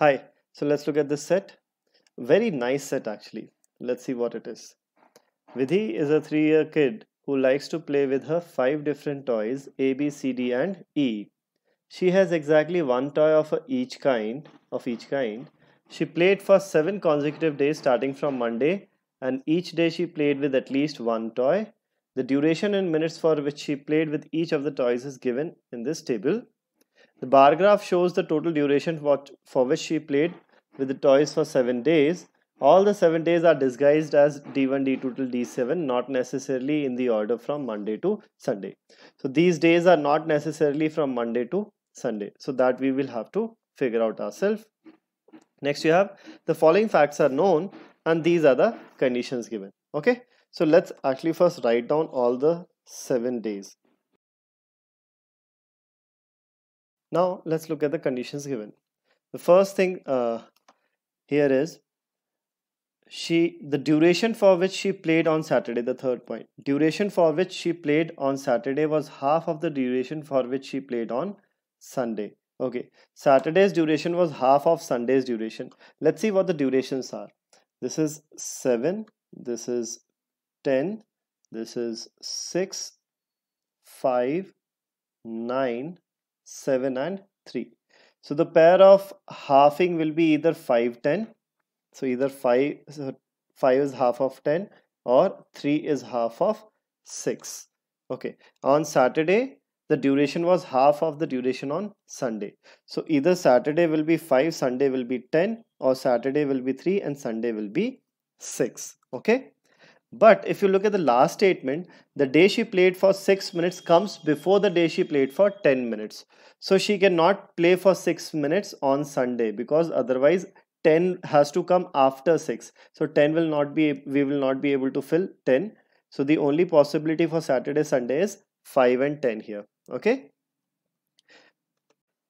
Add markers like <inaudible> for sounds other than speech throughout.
Hi, so let's look at this set. Very nice set actually. Let's see what it is. Vidhi is a three-year kid who likes to play with her five different toys A, B, C, D and E. She has exactly one toy of each kind of each kind. She played for seven consecutive days starting from Monday and each day she played with at least one toy. The duration in minutes for which she played with each of the toys is given in this table the bar graph shows the total duration for which she played with the toys for 7 days. All the 7 days are disguised as D1, D2 till D7, not necessarily in the order from Monday to Sunday. So these days are not necessarily from Monday to Sunday. So that we will have to figure out ourselves. Next you have the following facts are known and these are the conditions given. Okay. So let's actually first write down all the 7 days. Now let's look at the conditions given. The first thing uh, here is she the duration for which she played on Saturday, the third point. Duration for which she played on Saturday was half of the duration for which she played on Sunday. Okay, Saturday's duration was half of Sunday's duration. Let's see what the durations are. This is 7, this is 10, this is 6, 5, 9, 7 and 3. So the pair of halving will be either 5, 10. So either 5, so 5 is half of 10 or 3 is half of 6. Okay. On Saturday, the duration was half of the duration on Sunday. So either Saturday will be 5, Sunday will be 10 or Saturday will be 3 and Sunday will be 6. Okay. But if you look at the last statement, the day she played for 6 minutes comes before the day she played for 10 minutes. So she cannot play for 6 minutes on Sunday because otherwise 10 has to come after 6. So 10 will not be, we will not be able to fill 10. So the only possibility for Saturday, Sunday is 5 and 10 here. Okay.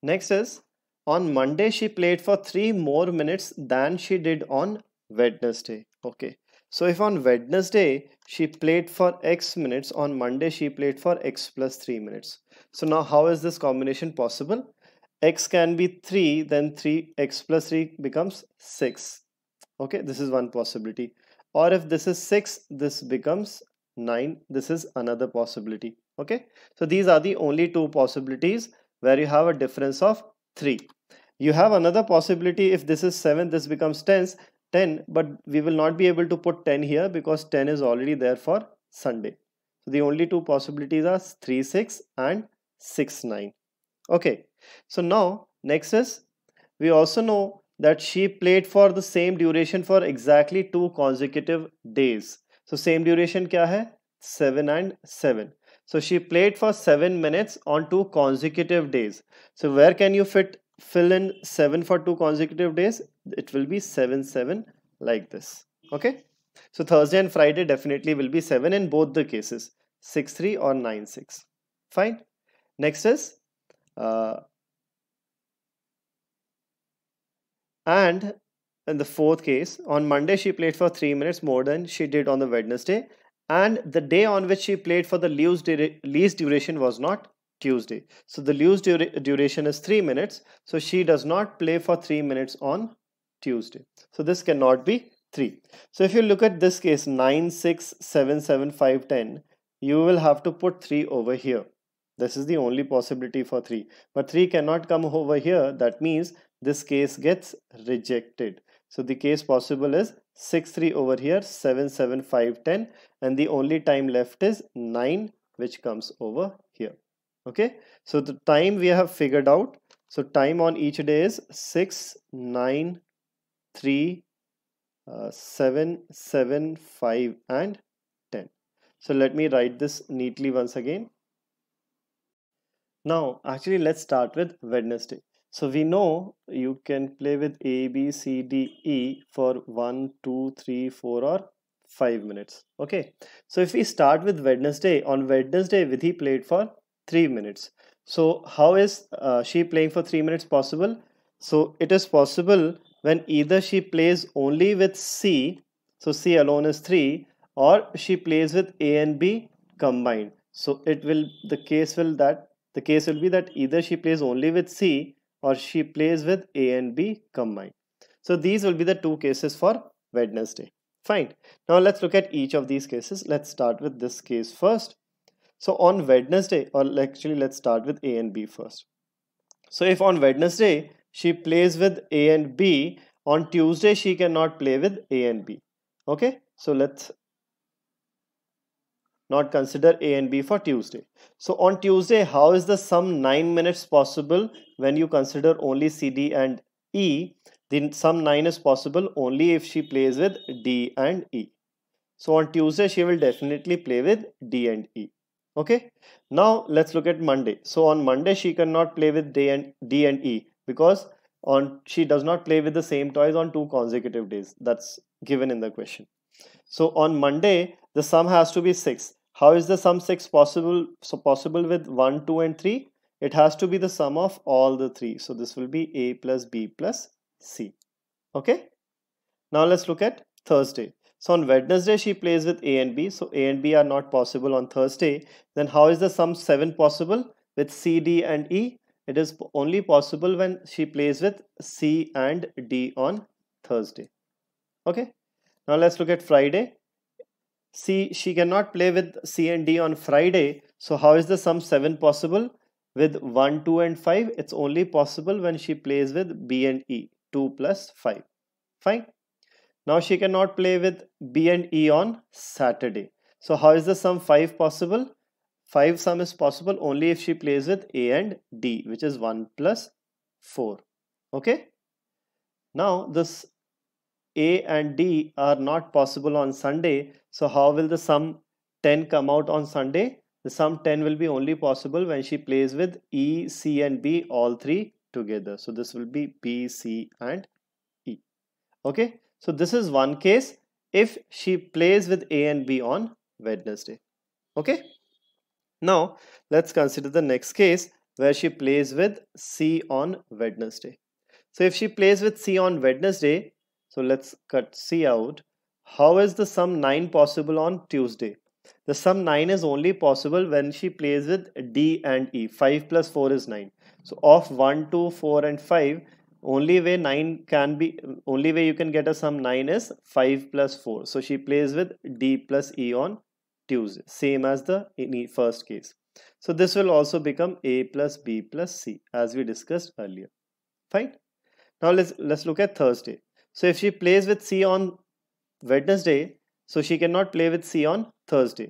Next is on Monday, she played for 3 more minutes than she did on Wednesday. Okay. So if on Wednesday she played for x minutes, on Monday she played for x plus 3 minutes. So now how is this combination possible? x can be 3, then 3x plus 3 becomes 6. Okay, this is one possibility. Or if this is 6, this becomes 9. This is another possibility. Okay, so these are the only two possibilities where you have a difference of 3. You have another possibility if this is 7, this becomes 10, 10 but we will not be able to put 10 here because 10 is already there for Sunday. So the only two possibilities are 3 6 and 6 9. Okay so now next is we also know that she played for the same duration for exactly two consecutive days. So same duration kya hai? 7 and 7. So she played for 7 minutes on two consecutive days. So where can you fit fill in 7 for two consecutive days it will be 7 7 like this okay so Thursday and Friday definitely will be 7 in both the cases 6 3 or 9 6 fine next is uh, and in the fourth case on Monday she played for 3 minutes more than she did on the Wednesday and the day on which she played for the least, least duration was not Tuesday. So the Liu's dura duration is 3 minutes. So she does not play for 3 minutes on Tuesday. So this cannot be 3. So if you look at this case nine six seven seven five ten, you will have to put 3 over here. This is the only possibility for 3. But 3 cannot come over here. That means this case gets rejected. So the case possible is 6, 3 over here, seven seven five ten, And the only time left is 9 which comes over okay so the time we have figured out so time on each day is 6 9 3 uh, 7 7 5 and 10 so let me write this neatly once again now actually let's start with wednesday so we know you can play with a b c d e for 1 2 3 4 or 5 minutes okay so if we start with wednesday on wednesday vidhi played for 3 minutes. So how is uh, she playing for 3 minutes possible? So it is possible when either she plays only with C, so C alone is 3, or she plays with A and B combined. So it will the case will that the case will be that either she plays only with C or she plays with A and B combined. So these will be the two cases for Wednesday. Fine. Now let's look at each of these cases. Let's start with this case first. So on Wednesday, or actually let's start with A and B first. So if on Wednesday she plays with A and B, on Tuesday she cannot play with A and B. Okay, so let's not consider A and B for Tuesday. So on Tuesday, how is the sum 9 minutes possible when you consider only CD and E? Then sum 9 is possible only if she plays with D and E. So on Tuesday, she will definitely play with D and E okay now let's look at monday so on monday she cannot play with d and d and e because on she does not play with the same toys on two consecutive days that's given in the question so on monday the sum has to be 6 how is the sum 6 possible so possible with 1 2 and 3 it has to be the sum of all the three so this will be a plus b plus c okay now let's look at thursday so on Wednesday, she plays with A and B. So A and B are not possible on Thursday. Then how is the sum 7 possible with C, D and E? It is only possible when she plays with C and D on Thursday. Okay. Now let's look at Friday. C, she cannot play with C and D on Friday. So how is the sum 7 possible? With 1, 2 and 5, it's only possible when she plays with B and E. 2 plus 5. Fine. Now she cannot play with B and E on Saturday. So how is the sum 5 possible? 5 sum is possible only if she plays with A and D which is 1 plus 4. Okay. Now this A and D are not possible on Sunday. So how will the sum 10 come out on Sunday? The sum 10 will be only possible when she plays with E, C and B all three together. So this will be B, C and E. Okay. So this is one case if she plays with A and B on Wednesday. Okay. Now let's consider the next case where she plays with C on Wednesday. So if she plays with C on Wednesday, so let's cut C out. How is the sum 9 possible on Tuesday? The sum 9 is only possible when she plays with D and E. 5 plus 4 is 9. So of 1, 2, 4 and 5, only way 9 can be only way you can get a sum 9 is 5 plus 4 so she plays with d plus e on tuesday same as the first case so this will also become a plus b plus c as we discussed earlier fine now let's let's look at thursday so if she plays with c on wednesday so she cannot play with c on thursday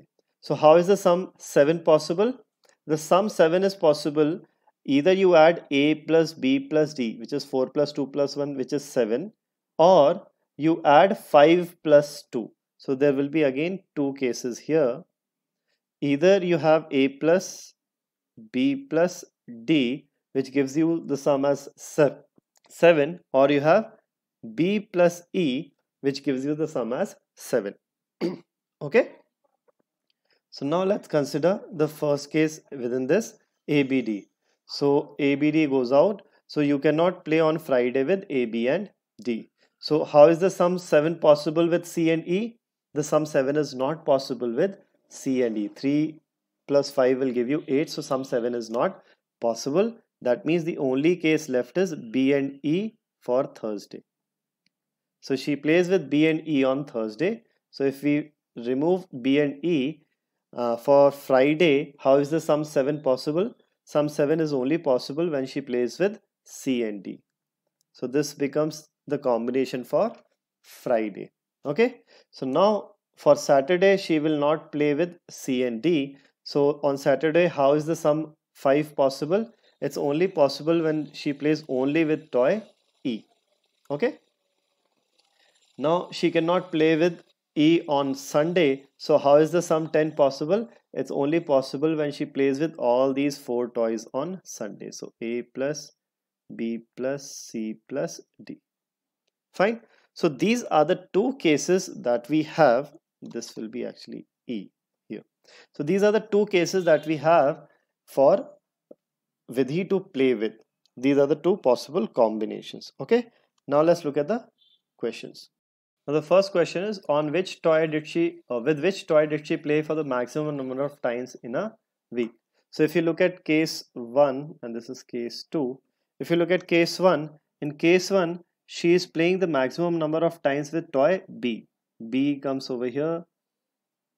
so how is the sum 7 possible the sum 7 is possible either you add a plus b plus d which is 4 plus 2 plus 1 which is 7 or you add 5 plus 2 so there will be again two cases here either you have a plus b plus d which gives you the sum as 7 or you have b plus e which gives you the sum as 7 <clears throat> okay so now let's consider the first case within this abd so ABD goes out. So you cannot play on Friday with AB and D. So how is the sum 7 possible with C and E? The sum 7 is not possible with C and E. 3 plus 5 will give you 8. So sum 7 is not possible. That means the only case left is B and E for Thursday. So she plays with B and E on Thursday. So if we remove B and E uh, for Friday, how is the sum 7 possible? Sum 7 is only possible when she plays with C and D. So this becomes the combination for Friday. Okay. So now for Saturday, she will not play with C and D. So on Saturday, how is the sum 5 possible? It's only possible when she plays only with toy E. Okay. Now she cannot play with E on Sunday. So how is the sum 10 possible? It's only possible when she plays with all these four toys on Sunday. So A plus B plus C plus D. Fine. So these are the two cases that we have. This will be actually E here. So these are the two cases that we have for Vidhi to play with. These are the two possible combinations. Okay. Now let's look at the questions. Now the first question is on which toy did she or uh, with which toy did she play for the maximum number of times in a week? So if you look at case 1 and this is case 2, if you look at case 1, in case 1 she is playing the maximum number of times with toy B. B comes over here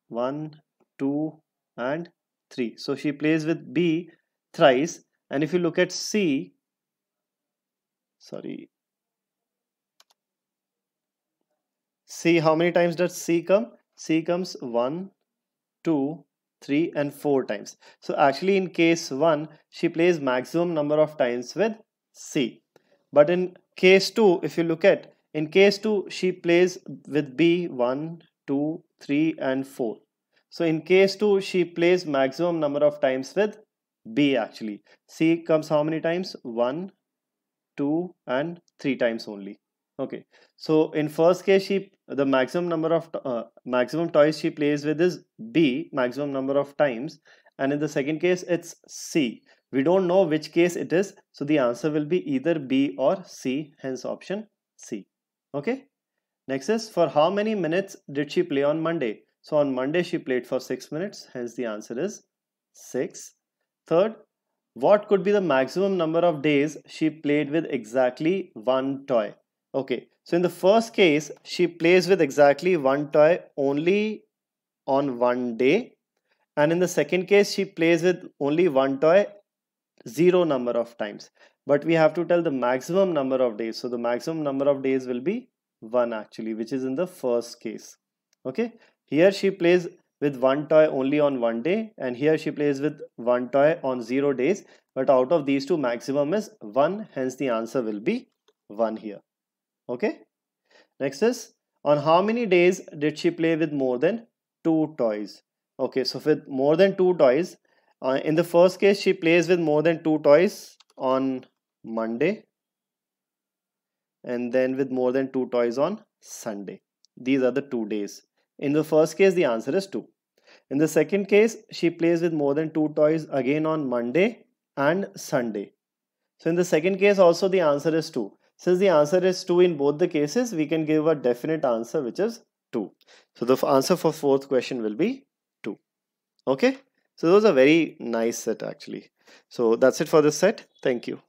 1, 2 and 3. So she plays with B thrice and if you look at C, sorry, See how many times does C come? C comes 1, 2, 3 and 4 times. So actually in case 1, she plays maximum number of times with C. But in case 2, if you look at, in case 2, she plays with B 1, 2, 3 and 4. So in case 2, she plays maximum number of times with B actually. C comes how many times? 1, 2 and 3 times only okay so in first case she the maximum number of uh, maximum toys she plays with is b maximum number of times and in the second case it's c we don't know which case it is so the answer will be either b or c hence option c okay next is for how many minutes did she play on monday so on monday she played for 6 minutes hence the answer is 6 third what could be the maximum number of days she played with exactly one toy Okay, so in the first case, she plays with exactly one toy only on one day. And in the second case, she plays with only one toy zero number of times. But we have to tell the maximum number of days. So the maximum number of days will be one actually, which is in the first case. Okay, here she plays with one toy only on one day and here she plays with one toy on zero days but out of these two maximum is one hence the answer will be one here Okay. Next is on how many days did she play with more than two toys? Okay, so with more than two toys, uh, in the first case, she plays with more than two toys on Monday and then with more than two toys on Sunday. These are the two days. In the first case, the answer is two. In the second case, she plays with more than two toys again on Monday and Sunday. So in the second case also the answer is 2. Since the answer is 2 in both the cases, we can give a definite answer which is 2. So the answer for fourth question will be 2. Okay. So those are very nice set actually. So that's it for this set. Thank you.